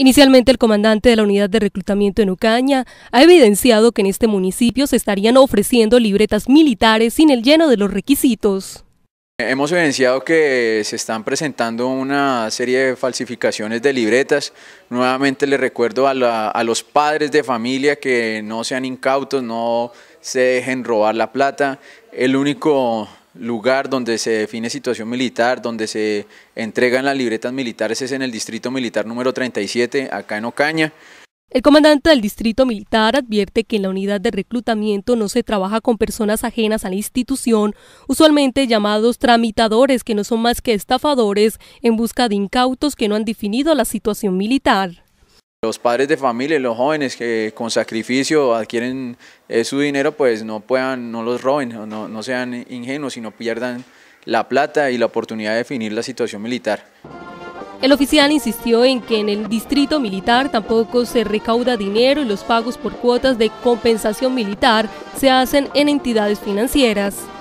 Inicialmente, el comandante de la unidad de reclutamiento en Ucaña ha evidenciado que en este municipio se estarían ofreciendo libretas militares sin el lleno de los requisitos. Hemos evidenciado que se están presentando una serie de falsificaciones de libretas. Nuevamente le recuerdo a, a, los padres de familia que no sean incautos, no se dejen robar la plata. El único lugar donde se define situación militar, donde se entregan las libretas militares, es en el Distrito Militar número 37, acá en Ocaña. El comandante del Distrito Militar advierte que en la unidad de reclutamiento no se trabaja con personas ajenas a la institución, usualmente llamados tramitadores que no son más que estafadores en busca de incautos que no han definido la situación militar. Los padres de familia y los jóvenes que con sacrificio adquieren eh, su dinero, pues no puedan, no los roben, no, no sean ingenuos, y no pierdan la plata y la oportunidad de definir la situación militar. El oficial insistió en que en el distrito militar tampoco se recauda dinero y los pagos por cuotas de compensación militar se hacen en entidades financieras.